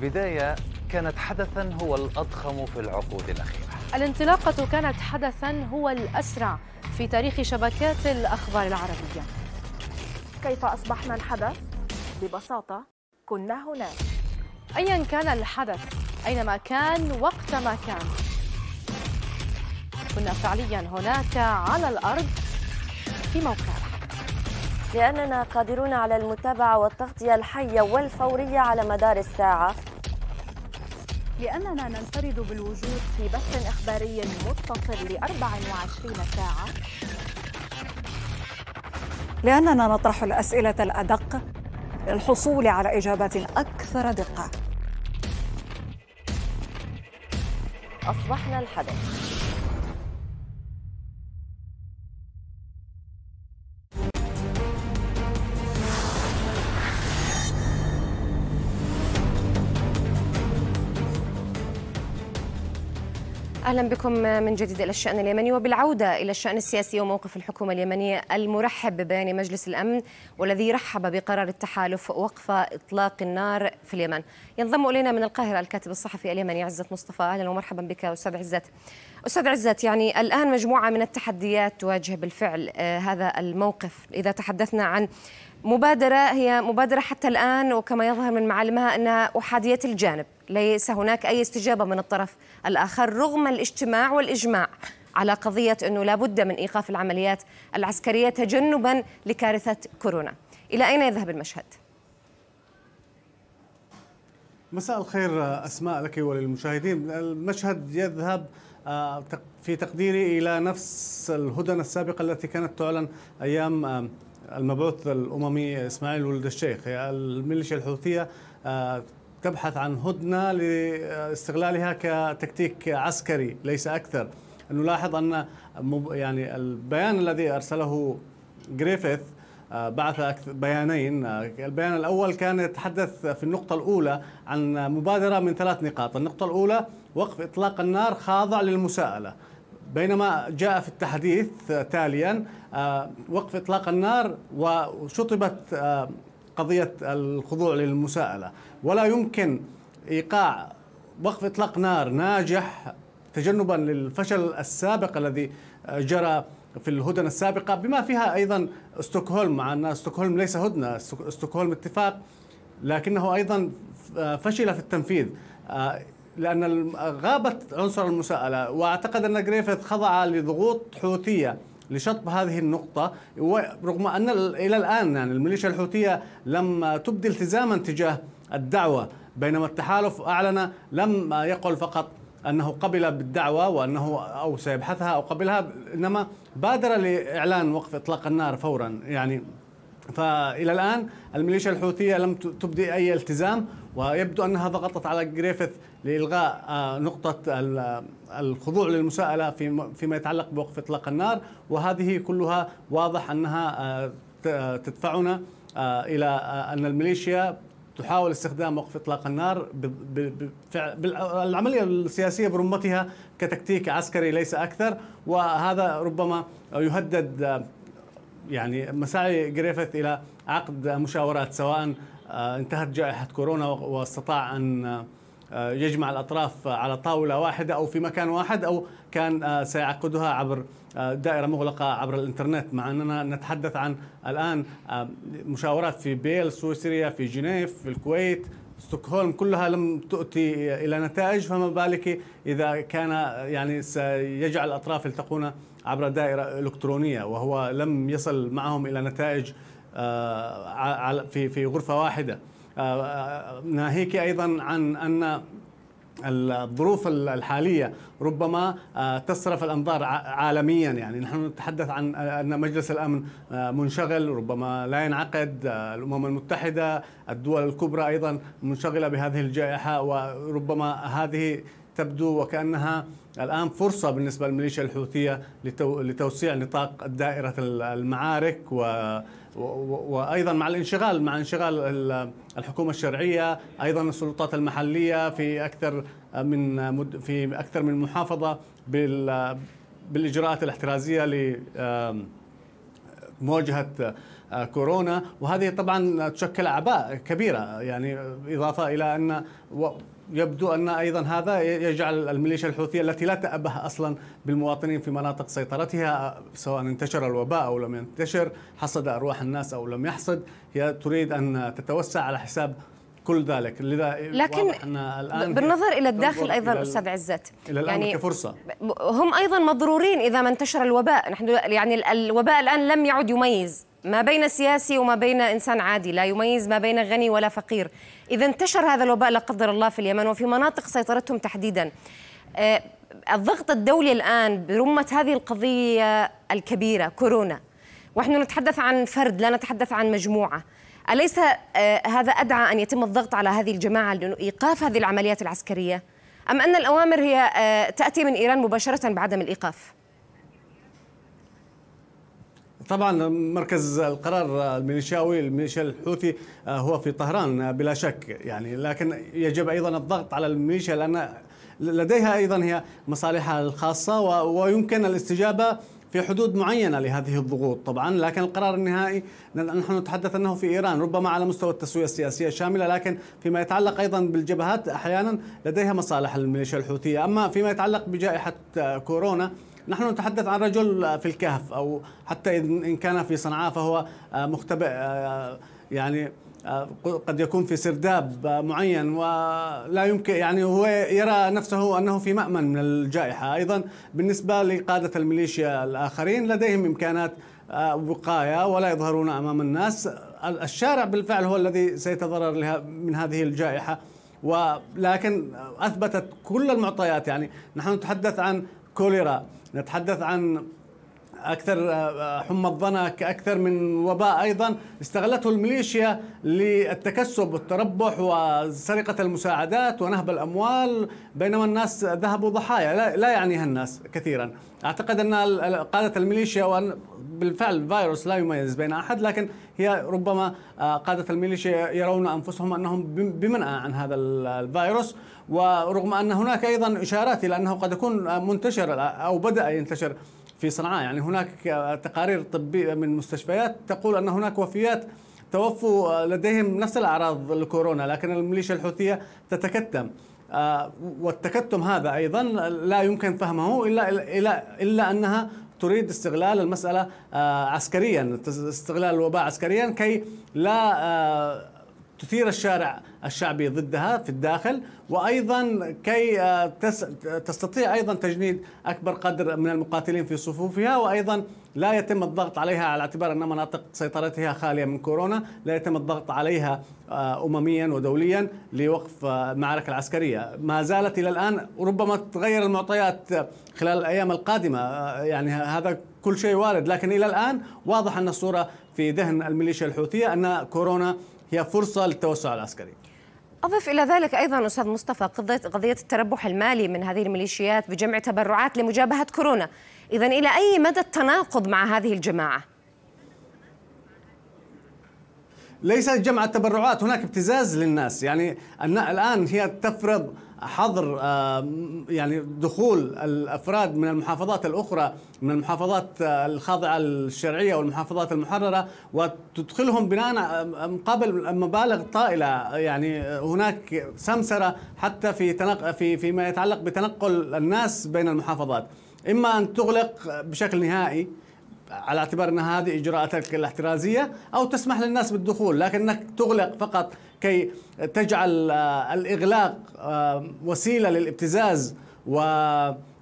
البداية كانت حدثا هو الأضخم في العقود الأخيرة الانطلاقة كانت حدثا هو الأسرع في تاريخ شبكات الأخبار العربية كيف أصبحنا الحدث؟ ببساطة كنا هناك أيا كان الحدث أينما كان وقت ما كان كنا فعليا هناك على الأرض في موقعنا لأننا قادرون على المتابعة والتغطية الحية والفورية على مدار الساعة لأننا ننفرد بالوجود في بث إخباري متصل ل 24 ساعة لأننا نطرح الأسئلة الأدق للحصول على إجابات أكثر دقة أصبحنا الحدث أهلا بكم من جديد إلى الشأن اليمني وبالعودة إلى الشأن السياسي وموقف الحكومة اليمنية المرحب ببيان مجلس الأمن والذي رحب بقرار التحالف وقف إطلاق النار في اليمن ينضم إلينا من القاهرة الكاتب الصحفي اليمني عزت مصطفى أهلا ومرحبا بك أستاذ عزت أستاذ عزت يعني الآن مجموعة من التحديات تواجه بالفعل آه، هذا الموقف إذا تحدثنا عن مبادرة هي مبادرة حتى الآن وكما يظهر من معالمها أنها أحادية الجانب ليس هناك أي استجابة من الطرف الآخر رغم الاجتماع والإجماع على قضية أنه لا بد من إيقاف العمليات العسكرية تجنبا لكارثة كورونا إلى أين يذهب المشهد؟ مساء الخير أسماء لك وللمشاهدين المشهد يذهب آه، في تقديري إلى نفس الهدنة السابقة التي كانت تعلن أيام آه، المبعوث الأممي إسماعيل ولد الشيخ الميليشيا الحوثية آه، تبحث عن هدنة لاستغلالها كتكتيك عسكري ليس أكثر نلاحظ أن يعني البيان الذي أرسله جريفيث آه، بعث بيانين آه، البيان الأول كان يتحدث في النقطة الأولى عن مبادرة من ثلاث نقاط النقطة الأولى وقف إطلاق النار خاضع للمساءلة بينما جاء في التحديث آه، تاليا آه، وقف اطلاق النار وشطبت آه، قضيه الخضوع للمساءله ولا يمكن ايقاع وقف اطلاق نار ناجح تجنبا للفشل السابق الذي جرى في الهدن السابقة بما فيها أيضا ستوكهولم مع أن ستوكهولم ليس هدنة ستوكهولم اتفاق لكنه أيضا فشل في التنفيذ لأن غابت عنصر المساءلة وأعتقد أن جريفيث خضع لضغوط حوثية لشطب هذه النقطة ورغم أن إلى الآن يعني الميليشيا الحوثية لم تبدي التزاما تجاه الدعوة بينما التحالف أعلن لم يقل فقط أنه قبل بالدعوة وأنه أو سيبحثها أو قبلها إنما بادر لإعلان وقف إطلاق النار فورا يعني فإلى الآن الميليشيا الحوثية لم تبدي أي التزام ويبدو أنها ضغطت على جريفيث لإلغاء آه، نقطة آه، الخضوع للمساءلة فيما يتعلق بوقف إطلاق النار وهذه كلها واضح أنها آه، تدفعنا إلى أن الميليشيا تحاول استخدام وقف اطلاق النار بالعمليه السياسيه برمتها كتكتيك عسكري ليس اكثر وهذا ربما يهدد يعني مساعي جريفيث الى عقد مشاورات سواء آه، انتهت جائحه كورونا واستطاع ان آه، يجمع الاطراف على طاوله واحده او في مكان واحد او كان آه، سيعقدها عبر دائره مغلقه عبر الانترنت مع اننا نتحدث عن الان مشاورات في بيل سويسريا في جنيف في الكويت ستوكهولم كلها لم تؤتي الى نتائج فما بالك اذا كان يعني سيجعل الاطراف يلتقون عبر دائرة إلكترونية وهو لم يصل معهم إلى نتائج آه، في في غرفة واحدة آه، آه، ناهيك أيضا عن أن الظروف الحاليه ربما تصرف الانظار عالميا يعني نحن نتحدث عن ان مجلس الامن منشغل ربما لا ينعقد الامم المتحده الدول الكبرى ايضا منشغله بهذه الجائحه وربما هذه تبدو وكانها الآن فرصة بالنسبة للميليشيا الحوثية لتوسيع نطاق دائرة المعارك و وايضا مع الانشغال مع انشغال الحكومه الشرعيه ايضا السلطات المحليه في اكثر من في اكثر من محافظه بالاجراءات الاحترازيه لمواجهه كورونا وهذه طبعا تشكل اعباء كبيره يعني اضافه الى ان يبدو ان ايضا هذا يجعل الميليشيا الحوثيه التي لا تابه اصلا بالمواطنين في مناطق سيطرتها سواء انتشر الوباء او لم ينتشر حصد ارواح الناس او لم يحصد هي تريد ان تتوسع على حساب كل ذلك لذا لكن الآن بالنظر الى الداخل ايضا إلى استاذ عزت الى الان يعني كفرصه هم ايضا مضرورين اذا ما انتشر الوباء نحن يعني الوباء الان لم يعد يميز ما بين سياسي وما بين انسان عادي لا يميز ما بين غني ولا فقير اذا انتشر هذا الوباء لا قدر الله في اليمن وفي مناطق سيطرتهم تحديدا آه، الضغط الدولي الان برمه هذه القضيه الكبيره كورونا ونحن نتحدث عن فرد لا نتحدث عن مجموعه أليس آه، هذا أدعى أن يتم الضغط على هذه الجماعة لإيقاف هذه العمليات العسكرية أم أن الأوامر هي آه، تأتي من إيران مباشرة بعدم الإيقاف؟ طبعا مركز القرار الميليشياوي الميليشيا الحوثي آه، هو في طهران بلا شك يعني لكن يجب ايضا الضغط على الميليشيا لان لديها ايضا هي مصالحها الخاصه ويمكن الاستجابه في حدود معينة لهذه الضغوط طبعا لكن القرار النهائي نحن نتحدث أنه في إيران ربما على مستوى التسوية السياسية الشاملة لكن فيما يتعلق أيضا بالجبهات أحيانا لديها مصالح الميليشيا الحوثية أما فيما يتعلق بجائحة كورونا نحن نتحدث عن رجل في الكهف أو حتى إن كان في صنعاء فهو آه، مختبئ آه، يعني آه، قد يكون في سرداب معين ولا يمكن يعني هو يرى نفسه انه في مامن من الجائحه ايضا بالنسبه لقاده الميليشيا الاخرين لديهم امكانات آه، وقايه ولا يظهرون امام الناس الشارع بالفعل هو الذي سيتضرر من هذه الجائحه ولكن اثبتت كل المعطيات يعني نحن نتحدث عن كوليرا نتحدث عن اكثر آه، آه، حمى الظنا اكثر من وباء ايضا استغلته الميليشيا للتكسب والتربح وسرقه المساعدات ونهب الاموال بينما الناس ذهبوا ضحايا لا, لا يعنيها الناس كثيرا اعتقد ان قاده الميليشيا وأن بالفعل الفيروس لا يميز بين احد لكن هي ربما آه، قاده الميليشيا يرون انفسهم انهم بمنأى عن هذا الفيروس ورغم ان هناك ايضا اشارات الى انه قد يكون منتشر او بدا ينتشر في صنعاء يعني هناك تقارير طبية من مستشفيات تقول أن هناك وفيات توفوا آه، لديهم نفس الأعراض الكورونا لكن الميليشيا الحوثية تتكتم آه، والتكتم هذا أيضا لا يمكن فهمه إلا, إلا, إلا أنها تريد استغلال المسألة آه، عسكريا استغلال الوباء عسكريا كي لا تثير الشارع الشعبي ضدها في الداخل وايضا كي آه، تستطيع ايضا تجنيد اكبر قدر من المقاتلين في صفوفها وايضا لا يتم الضغط عليها على اعتبار ان مناطق سيطرتها خاليه من كورونا، لا يتم الضغط عليها آه، امميا ودوليا لوقف آه، المعركه العسكريه، ما زالت الى الان ربما تتغير المعطيات خلال الايام القادمه، يعني هذا كل شيء وارد، لكن الى الان واضح ان الصوره في ذهن الميليشيا الحوثيه ان كورونا هي فرصة للتوسع العسكري أضف إلى ذلك أيضا أستاذ مصطفى قضية, قضية التربح المالي من هذه الميليشيات بجمع تبرعات لمجابهة كورونا إذا إلى أي مدى التناقض مع هذه الجماعة؟ ليس جمع التبرعات هناك ابتزاز للناس يعني الآن هي تفرض حظر آه، يعني دخول الافراد من المحافظات الاخرى من المحافظات آه، الخاضعه للشرعيه والمحافظات المحرره وتدخلهم بناء آه، مقابل مبالغ طائله يعني هناك سمسره حتى في تنق في فيما يتعلق بتنقل الناس بين المحافظات اما ان تغلق بشكل نهائي على اعتبار ان هذه اجراءاتك الاحترازيه او تسمح للناس بالدخول لكنك تغلق فقط كي تجعل آه، الاغلاق آه، وسيله للابتزاز و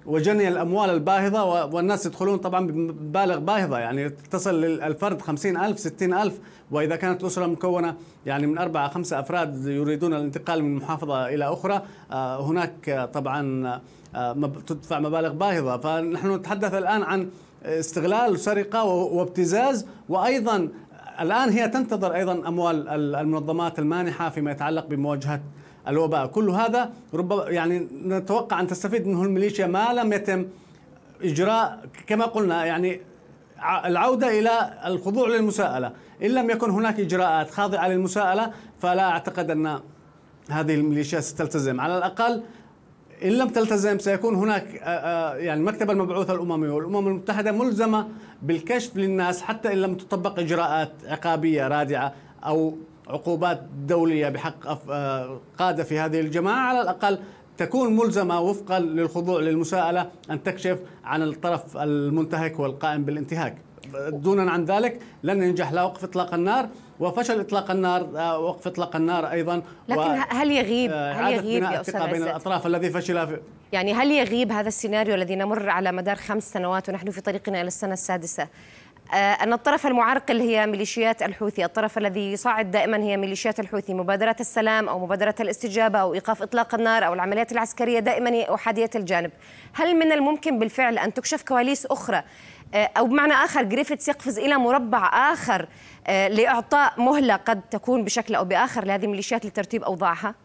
وجني الأموال الباهظة والناس يدخلون طبعا بمبالغ باهظة يعني تصل للفرد خمسين ألف ستين ألف وإذا كانت الأسرة مكونة يعني من أربعة خمسة أفراد يريدون الانتقال من محافظة إلى أخرى آه، هناك طبعا تدفع مبالغ باهظة فنحن نتحدث الآن عن استغلال وسرقة وابتزاز وأيضا الآن هي تنتظر أيضا أموال المنظمات المانحة فيما يتعلق بمواجهة الوباء كل هذا ربما يعني نتوقع أن تستفيد منه الميليشيا ما لم يتم إجراء كما قلنا يعني العودة إلى الخضوع للمساءلة إن لم يكن هناك إجراءات خاضعة للمساءلة فلا أعتقد أن هذه الميليشيا ستلتزم على الأقل إن لم تلتزم سيكون هناك آه، آه، يعني مكتب المبعوث الاممي والأمم المتحدة ملزمة بالكشف للناس حتى إن لم تطبق إجراءات عقابية رادعة أو عقوبات دولية بحق آه، قادة في هذه الجماعة على الأقل تكون ملزمة وفقا للخضوع للمساءلة أن تكشف عن الطرف المنتهك والقائم بالانتهاك دونا عن ذلك لن ينجح لا وقف إطلاق النار وفشل اطلاق النار آه، وقف اطلاق النار ايضا لكن هل يغيب آه، هل يغيب يا استاذ بين الاطراف الذي فشل في يعني هل يغيب هذا السيناريو الذي نمر على مدار خمس سنوات ونحن في طريقنا الى السنه السادسه آه، أن الطرف المعرقل هي ميليشيات الحوثي الطرف الذي يصعد دائما هي ميليشيات الحوثي مبادرة السلام أو مبادرة الاستجابة أو إيقاف إطلاق النار أو العمليات العسكرية دائما هي أحادية الجانب هل من الممكن بالفعل أن تكشف كواليس أخرى أو بمعنى آخر جريفيتس يقفز إلى مربع آخر آه، لاعطاء مهله قد تكون بشكل او باخر لهذه الميليشيات لترتيب اوضاعها؟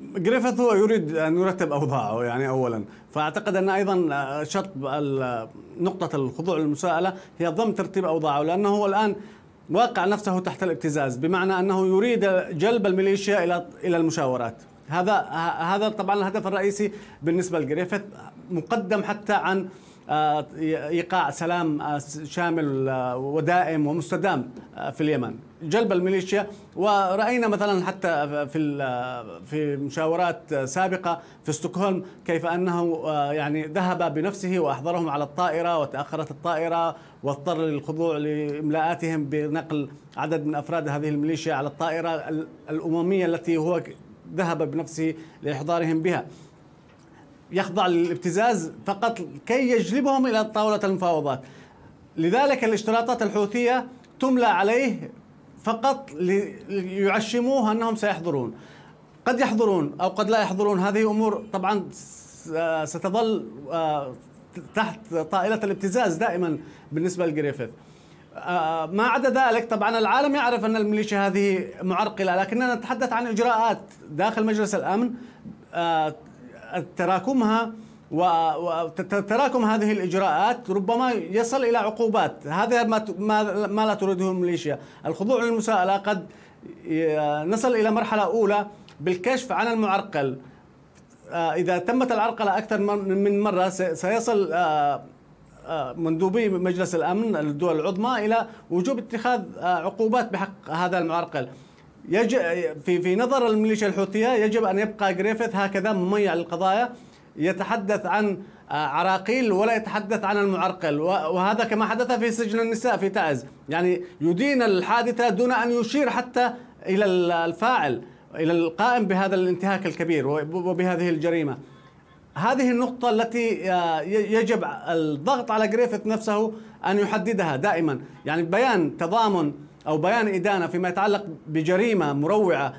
جريفيث هو يريد ان يرتب اوضاعه يعني اولا فاعتقد ان ايضا آه، شط نقطه الخضوع للمساءله هي ضم ترتيب اوضاعه لانه هو الان واقع نفسه تحت الابتزاز بمعنى انه يريد جلب الميليشيا الى الى المشاورات هذا هذا طبعا الهدف الرئيسي بالنسبه لجريفيث مقدم حتى عن آه، ايقاع سلام آه، شامل آه، ودائم ومستدام في اليمن جلب الميليشيا وراينا مثلا حتى في في مشاورات سابقه في ستوكهولم كيف انه يعني ذهب بنفسه واحضرهم على الطائره وتاخرت الطائره واضطر للخضوع لاملاءاتهم بنقل عدد من افراد هذه الميليشيا على الطائره الامميه التي هو ذهب بنفسه لاحضارهم بها يخضع للابتزاز فقط كي يجلبهم إلى طاولة المفاوضات لذلك الاشتراطات الحوثية تملى عليه فقط ليعشموه أنهم سيحضرون قد يحضرون أو قد لا يحضرون هذه أمور طبعا ستظل آه، تحت طائلة الابتزاز دائما بالنسبة لجريفيث آه، ما عدا ذلك طبعا العالم يعرف أن الميليشيا هذه معرقلة لكننا نتحدث عن إجراءات داخل مجلس الأمن آه، تراكمها وتراكم هذه الاجراءات ربما يصل الى عقوبات هذا ما ما لا تريده الميليشيا الخضوع للمساءله قد نصل الى مرحله اولى بالكشف عن المعرقل آه، اذا تمت العرقله اكثر من مره سيصل آه، آه، مندوبي مجلس الامن الدول العظمى الى وجوب اتخاذ عقوبات بحق هذا المعرقل يج... في في نظر الميليشيا الحوثيه يجب ان يبقى جريفيث هكذا مميع للقضايا يتحدث عن آه، عراقيل ولا يتحدث عن المعرقل وهذا كما حدث في سجن النساء في تعز يعني يدين الحادثه دون ان يشير حتى الى الفاعل الى القائم بهذا الانتهاك الكبير وبهذه الجريمه هذه النقطة التي آه، يجب الضغط على جريفيث نفسه أن يحددها دائما يعني بيان تضامن أو بيان إدانة فيما يتعلق بجريمة مروعة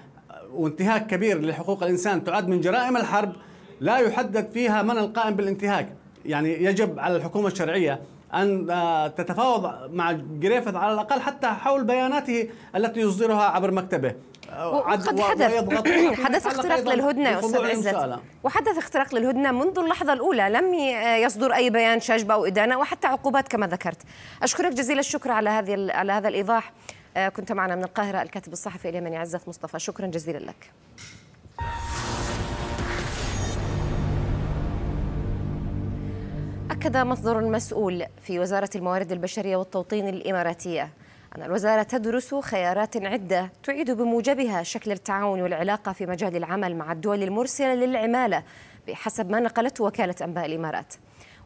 وانتهاك كبير لحقوق الإنسان تعد من جرائم الحرب لا يحدد فيها من القائم بالانتهاك يعني يجب على الحكومة الشرعية أن آه، تتفاوض مع جريفث على الأقل حتى حول بياناته التي يصدرها عبر مكتبه وقد حدث حدث اختراق للهدنه استاذ عزت وحدث اختراق للهدنه منذ اللحظه الاولى لم يصدر اي بيان شاجبة او ادانه وحتى عقوبات كما ذكرت اشكرك جزيل الشكر على هذه على هذا الايضاح آه، كنت معنا من القاهره الكاتب الصحفي اليمني عزت مصطفى شكرا جزيلا لك أكد مصدر مسؤول في وزارة الموارد البشرية والتوطين الإماراتية أن الوزارة تدرس خيارات عدة تعيد بموجبها شكل التعاون والعلاقة في مجال العمل مع الدول المرسلة للعمالة بحسب ما نقلته وكالة أنباء الإمارات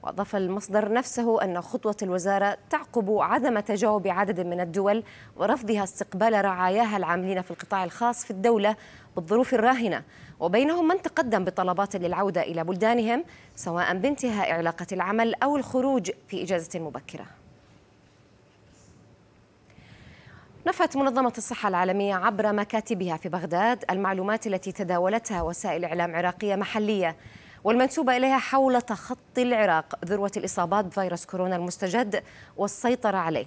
وأضاف المصدر نفسه أن خطوة الوزارة تعقب عدم تجاوب عدد من الدول ورفضها استقبال رعاياها العاملين في القطاع الخاص في الدولة بالظروف الراهنة وبينهم من تقدم بطلبات للعودة إلى بلدانهم سواء بانتهاء علاقة العمل أو الخروج في إجازة مبكرة نفت منظمة الصحة العالمية عبر مكاتبها في بغداد المعلومات التي تداولتها وسائل إعلام عراقية محلية والمنسوبة إليها حول تخطي العراق ذروة الإصابات بفيروس كورونا المستجد والسيطرة عليه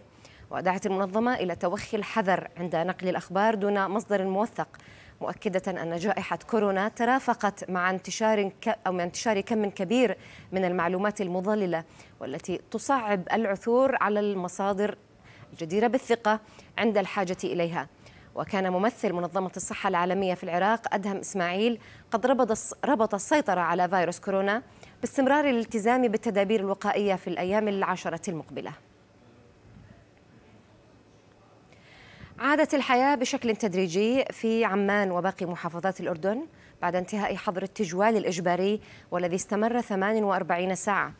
ودعت المنظمة إلى توخي الحذر عند نقل الأخبار دون مصدر موثق مؤكدة أن جائحة كورونا ترافقت مع انتشار أو انتشار كم كبير من المعلومات المضللة والتي تصعب العثور على المصادر الجديرة بالثقة عند الحاجة إليها وكان ممثل منظمة الصحة العالمية في العراق أدهم إسماعيل قد ربط ربط السيطرة على فيروس كورونا باستمرار الالتزام بالتدابير الوقائية في الأيام العشرة المقبلة عادت الحياة بشكل تدريجي في عمان وباقي محافظات الأردن بعد انتهاء حظر التجوال الإجباري والذي استمر 48 ساعة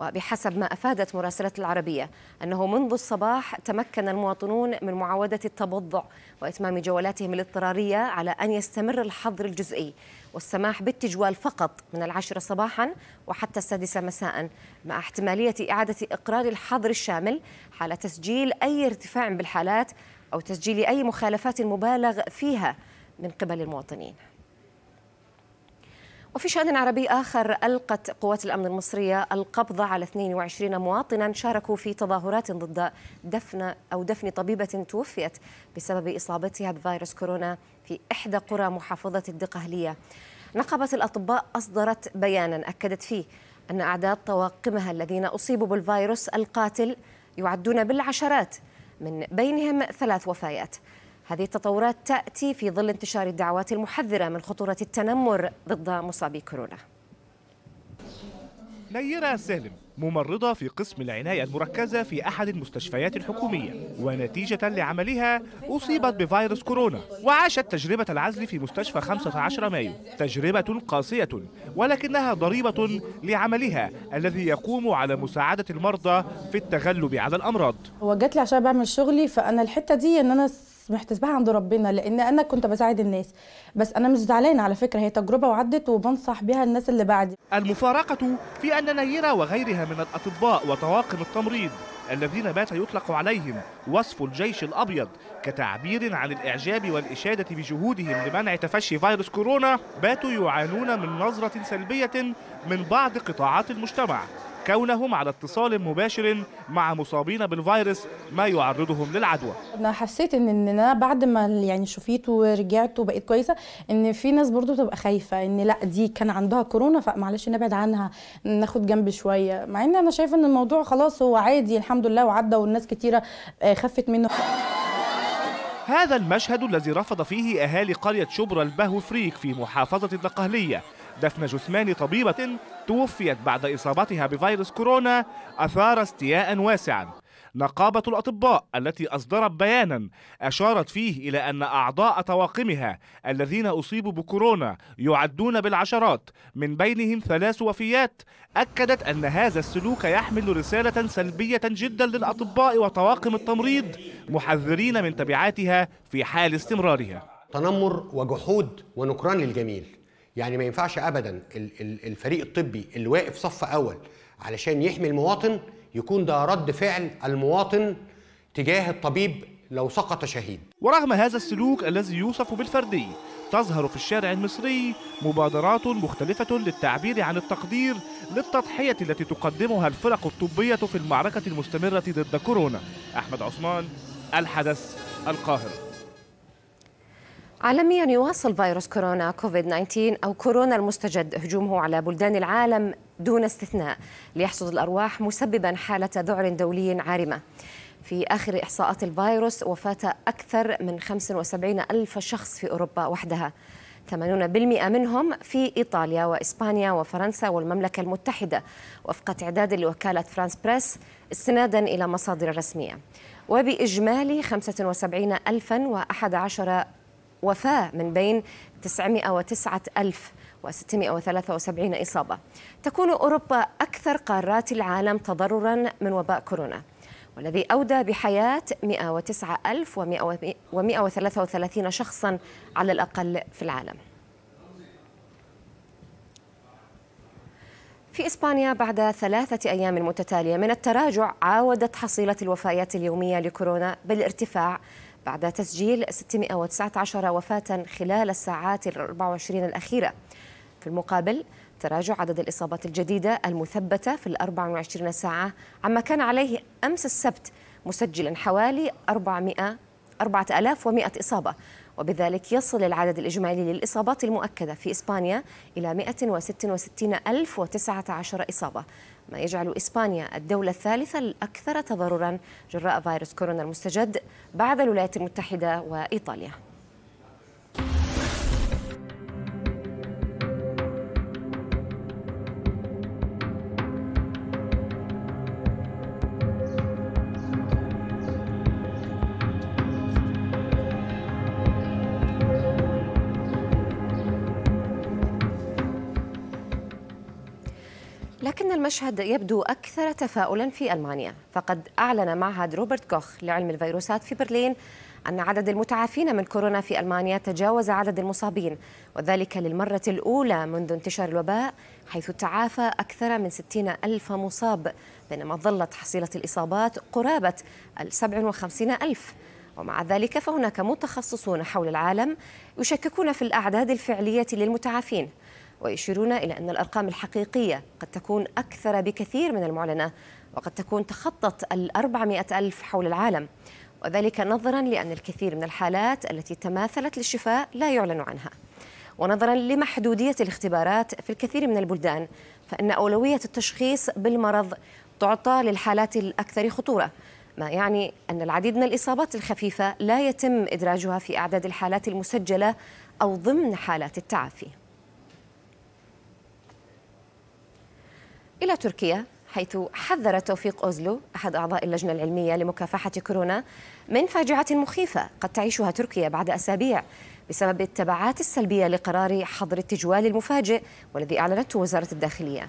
وبحسب ما أفادت مراسلة العربية أنه منذ الصباح تمكن المواطنون من معاودة التبضع وإتمام جولاتهم الاضطرارية على أن يستمر الحظر الجزئي والسماح بالتجوال فقط من العاشرة صباحا وحتى السادسة مساء مع احتمالية إعادة إقرار الحظر الشامل حال تسجيل أي ارتفاع بالحالات أو تسجيل أي مخالفات مبالغ فيها من قبل المواطنين وفي شأن عربي آخر ألقت قوات الأمن المصرية القبض على 22 مواطنا شاركوا في تظاهرات ضد دفن أو دفن طبيبة توفيت بسبب إصابتها بفيروس كورونا في إحدى قرى محافظة الدقهلية نقابة الأطباء أصدرت بيانا أكدت فيه أن أعداد طواقمها الذين أصيبوا بالفيروس القاتل يعدون بالعشرات من بينهم ثلاث وفيات هذه التطورات تأتي في ظل انتشار الدعوات المحذرة من خطورة التنمر ضد مصابي كورونا نيرة سالم ممرضة في قسم العناية المركزة في أحد المستشفيات الحكومية ونتيجة لعملها أصيبت بفيروس كورونا وعاشت تجربة العزل في مستشفى 15 مايو تجربة قاسية ولكنها ضريبة لعملها الذي يقوم على مساعدة المرضى في التغلب على الأمراض وجدت لي عشان بعمل شغلي فأنا الحتة دي إن أنا محتسبها عند ربنا لان انا كنت بساعد الناس بس انا مش زعلانه على فكره هي تجربه وعدت وبنصح بها الناس اللي بعدي المفارقه في ان نيره وغيرها من الاطباء وطواقم التمريض الذين بات يطلق عليهم وصف الجيش الابيض كتعبير عن الاعجاب والاشاده بجهودهم لمنع تفشي فيروس كورونا باتوا يعانون من نظره سلبيه من بعض قطاعات المجتمع كونهم على اتصال مباشر مع مصابين بالفيروس ما يعرضهم للعدوى انا حسيت ان انا بعد ما يعني شفيت ورجعت وبقيت كويسه ان في ناس برضو بتبقى خايفه ان لا دي كان عندها كورونا فمعلش نبعد عنها ناخد جنب شويه مع ان انا شايفه ان الموضوع خلاص هو عادي الحمد لله وعدى والناس كتيره آه، خفت منه هذا المشهد الذي رفض فيه أهالي قرية شبرا البهو فريك في محافظة الدقهلية دفن جثمان طبيبة توفيت بعد إصابتها بفيروس كورونا أثار استياء واسعا نقابة الأطباء التي أصدرت بيانا أشارت فيه إلى أن أعضاء طواقمها الذين أصيبوا بكورونا يعدون بالعشرات من بينهم ثلاث وفيات أكدت أن هذا السلوك يحمل رسالة سلبية جدا للأطباء وطواقم التمريض محذرين من تبعاتها في حال استمرارها تنمر وجحود ونكران للجميل يعني ما ينفعش ابدا الفريق الطبي اللي واقف صف اول علشان يحمي المواطن يكون ده رد فعل المواطن تجاه الطبيب لو سقط شهيد ورغم هذا السلوك الذي يوصف بالفردي تظهر في الشارع المصري مبادرات مختلفة للتعبير عن التقدير للتضحية التي تقدمها الفرق الطبية في المعركة المستمرة ضد كورونا أحمد عثمان الحدث القاهرة عالميا يواصل فيروس كورونا كوفيد 19 او كورونا المستجد هجومه على بلدان العالم دون استثناء ليحصد الارواح مسببا حاله ذعر دولي عارمه. في آخر إحصاءات الفيروس وفاة أكثر من 75 ألف شخص في أوروبا وحدها 80% منهم في إيطاليا وإسبانيا وفرنسا والمملكة المتحدة وفق تعداد لوكالة فرانس بريس استنادا إلى مصادر رسمية وبإجمالي 75 ألفا وأحد عشر وفاة من بين 909 ألف و673 إصابة تكون أوروبا أكثر قارات العالم تضررا من وباء كورونا والذي أودى بحياة 109133 شخصا على الأقل في العالم في إسبانيا بعد ثلاثة أيام متتالية من التراجع عاودت حصيلة الوفيات اليومية لكورونا بالارتفاع بعد تسجيل 619 وفاة خلال الساعات ال 24 الأخيرة في المقابل تراجع عدد الإصابات الجديدة المثبتة في ال 24 ساعة عما كان عليه أمس السبت مسجلا حوالي 400 4100 إصابة وبذلك يصل العدد الإجمالي للإصابات المؤكدة في إسبانيا إلى 166,019 إصابة ما يجعل إسبانيا الدولة الثالثة الأكثر تضررا جراء فيروس كورونا المستجد بعد الولايات المتحدة وإيطاليا المشهد يبدو أكثر تفاؤلا في ألمانيا فقد أعلن معهد روبرت كوخ لعلم الفيروسات في برلين أن عدد المتعافين من كورونا في ألمانيا تجاوز عدد المصابين وذلك للمرة الأولى منذ انتشار الوباء حيث تعافى أكثر من 60 ألف مصاب بينما ظلت حصيلة الإصابات قرابة 57 ألف ومع ذلك فهناك متخصصون حول العالم يشككون في الأعداد الفعلية للمتعافين ويشيرون إلى أن الأرقام الحقيقية قد تكون أكثر بكثير من المعلنة وقد تكون تخطت الأربعمائة ألف حول العالم وذلك نظرا لأن الكثير من الحالات التي تماثلت للشفاء لا يعلن عنها ونظرا لمحدودية الاختبارات في الكثير من البلدان فإن أولوية التشخيص بالمرض تعطى للحالات الأكثر خطورة ما يعني أن العديد من الإصابات الخفيفة لا يتم إدراجها في أعداد الحالات المسجلة أو ضمن حالات التعافي إلى تركيا حيث حذر توفيق أوزلو أحد أعضاء اللجنة العلمية لمكافحة كورونا من فاجعة مخيفة قد تعيشها تركيا بعد أسابيع بسبب التبعات السلبية لقرار حظر التجوال المفاجئ والذي أعلنته وزارة الداخلية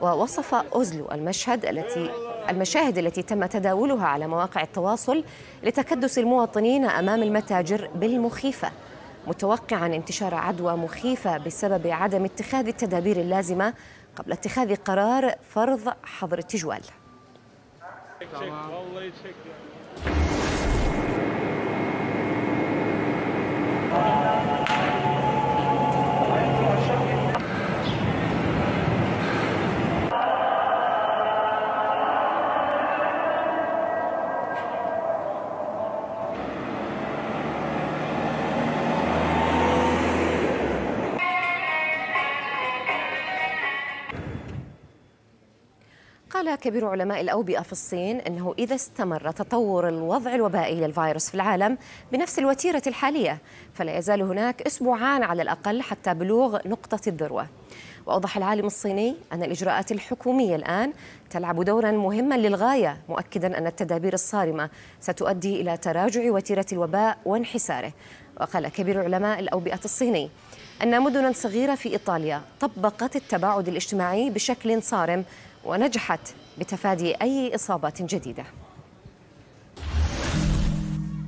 ووصف أوزلو المشهد التي المشاهد التي تم تداولها على مواقع التواصل لتكدس المواطنين أمام المتاجر بالمخيفة متوقعا انتشار عدوى مخيفة بسبب عدم اتخاذ التدابير اللازمة قبل اتخاذ قرار فرض حظر التجوال كبير علماء الأوبئة في الصين أنه إذا استمر تطور الوضع الوبائي للفيروس في العالم بنفس الوتيرة الحالية فلا يزال هناك أسبوعان على الأقل حتى بلوغ نقطة الذروة وأوضح العالم الصيني أن الإجراءات الحكومية الآن تلعب دورا مهما للغاية مؤكدا أن التدابير الصارمة ستؤدي إلى تراجع وتيرة الوباء وانحساره وقال كبير علماء الأوبئة الصيني أن مدنا صغيرة في إيطاليا طبقت التباعد الاجتماعي بشكل صارم ونجحت لتفادي أي إصابات جديدة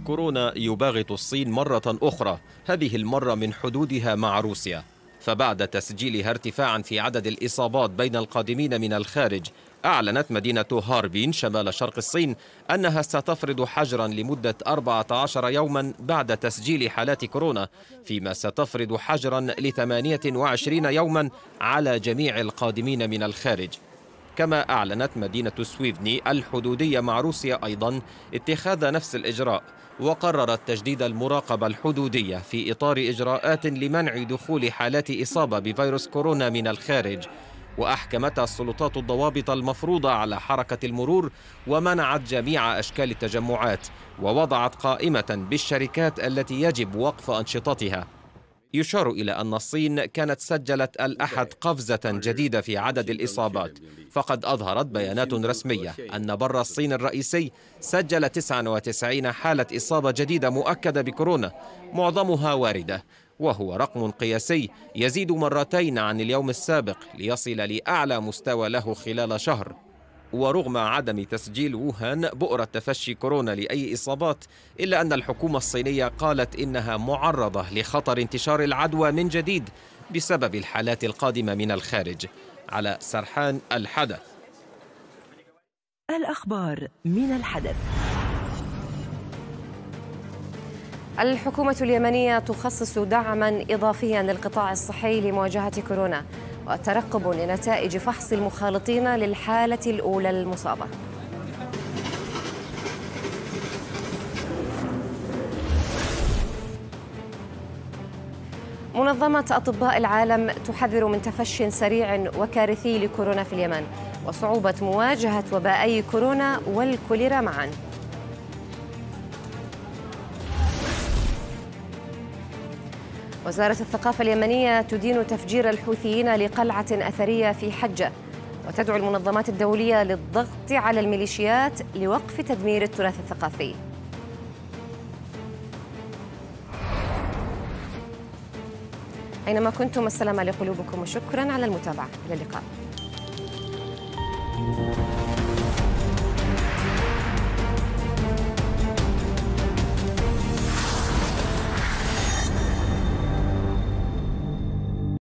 كورونا يباغت الصين مرة أخرى هذه المرة من حدودها مع روسيا فبعد تسجيلها ارتفاعا في عدد الإصابات بين القادمين من الخارج أعلنت مدينة هاربين شمال شرق الصين أنها ستفرض حجرا لمدة 14 يوما بعد تسجيل حالات كورونا فيما ستفرض حجرا ل 28 يوما على جميع القادمين من الخارج كما أعلنت مدينة سويفني الحدودية مع روسيا أيضا اتخاذ نفس الإجراء وقررت تجديد المراقبة الحدودية في إطار إجراءات لمنع دخول حالات إصابة بفيروس كورونا من الخارج وأحكمت السلطات الضوابط المفروضة على حركة المرور ومنعت جميع أشكال التجمعات ووضعت قائمة بالشركات التي يجب وقف أنشطتها يشار إلى أن الصين كانت سجلت الأحد قفزة جديدة في عدد الإصابات فقد أظهرت بيانات رسمية أن بر الصين الرئيسي سجل 99 حالة إصابة جديدة مؤكدة بكورونا معظمها واردة وهو رقم قياسي يزيد مرتين عن اليوم السابق ليصل لأعلى مستوى له خلال شهر ورغم عدم تسجيل ووهان بؤرة تفشي كورونا لأي إصابات إلا أن الحكومة الصينية قالت إنها معرضة لخطر انتشار العدوى من جديد بسبب الحالات القادمة من الخارج على سرحان الحدث الأخبار من الحدث الحكومة اليمنية تخصص دعما إضافيا للقطاع الصحي لمواجهة كورونا وترقب لنتائج فحص المخالطين للحالة الأولى المصابة منظمة أطباء العالم تحذر من تفشي سريع وكارثي لكورونا في اليمن وصعوبة مواجهة وبائي كورونا والكوليرا معاً وزارة الثقافة اليمنية تدين تفجير الحوثيين لقلعة أثرية في حجة وتدعو المنظمات الدولية للضغط على الميليشيات لوقف تدمير التراث الثقافي أينما كنتم السلام لقلوبكم وشكرا على المتابعة إلى اللقاء